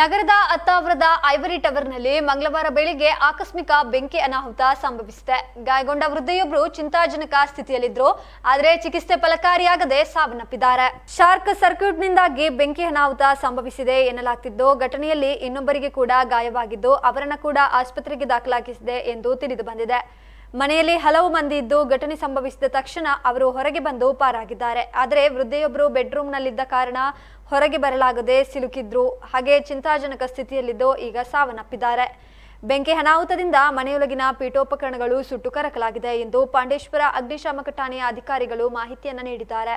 ನಗರದ ಅತ್ತಾವರದ ಐವರಿ ಟವರ್ನಲ್ಲಿ ಮಂಗಳವಾರ ಬೆಳಿಗ್ಗೆ ಆಕಸ್ಮಿಕ ಬೆಂಕಿ ಅನಾಹುತ ಸಂಭವಿಸಿದೆ ಗಾಯಗೊಂಡ ವೃದ್ಧೆಯೊಬ್ಬರು ಚಿಂತಾಜನಕ ಸ್ಥಿತಿಯಲ್ಲಿದ್ದರು ಆದರೆ ಚಿಕಿತ್ಸೆ ಫಲಕಾರಿಯಾಗದೆ ಸಾವನ್ನಪ್ಪಿದ್ದಾರೆ ಶಾರ್ಕ್ ಸರ್ಕ್ಯೂಟ್ನಿಂದಾಗಿ ಬೆಂಕಿ ಅನಾಹುತ ಸಂಭವಿಸಿದೆ ಎನ್ನಲಾಗ್ತಿದ್ದು ಘಟನೆಯಲ್ಲಿ ಇನ್ನೊಬ್ಬರಿಗೆ ಕೂಡ ಗಾಯವಾಗಿದ್ದು ಅವರನ್ನು ಕೂಡ ಆಸ್ಪತ್ರೆಗೆ ದಾಖಲಾಗಿಸಿದೆ ಎಂದು ತಿಳಿದು ಬಂದಿದೆ ಮನೆಯಲ್ಲಿ ಹಲವು ಮಂದಿ ಇದ್ದು ಘಟನೆ ಸಂಭವಿಸಿದ ತಕ್ಷಣ ಅವರು ಹೊರಗೆ ಬಂದು ಪಾರಾಗಿದ್ದಾರೆ ಆದರೆ ವೃದ್ಧೆಯೊಬ್ಬರು ಬೆಡ್ರೂಮ್ನಲ್ಲಿದ್ದ ಕಾರಣ ಹೊರಗೆ ಬರಲಾಗದೆ ಸಿಲುಕಿದ್ರು ಹಾಗೆ ಚಿಂತಾಜನಕ ಸ್ಥಿತಿಯಲ್ಲಿದ್ದು ಈಗ ಸಾವನ್ನಪ್ಪಿದ್ದಾರೆ ಬೆಂಕಿ ಅನಾಹುತದಿಂದ ಮನೆಯೊಳಗಿನ ಪೀಠೋಪಕರಣಗಳು ಸುಟ್ಟು ಕರಕಲಾಗಿದೆ ಎಂದು ಪಾಂಡೇಶ್ವರ ಅಗ್ನಿಶಾಮಕ ಠಾಣೆಯ ಅಧಿಕಾರಿಗಳು ಮಾಹಿತಿಯನ್ನು ನೀಡಿದ್ದಾರೆ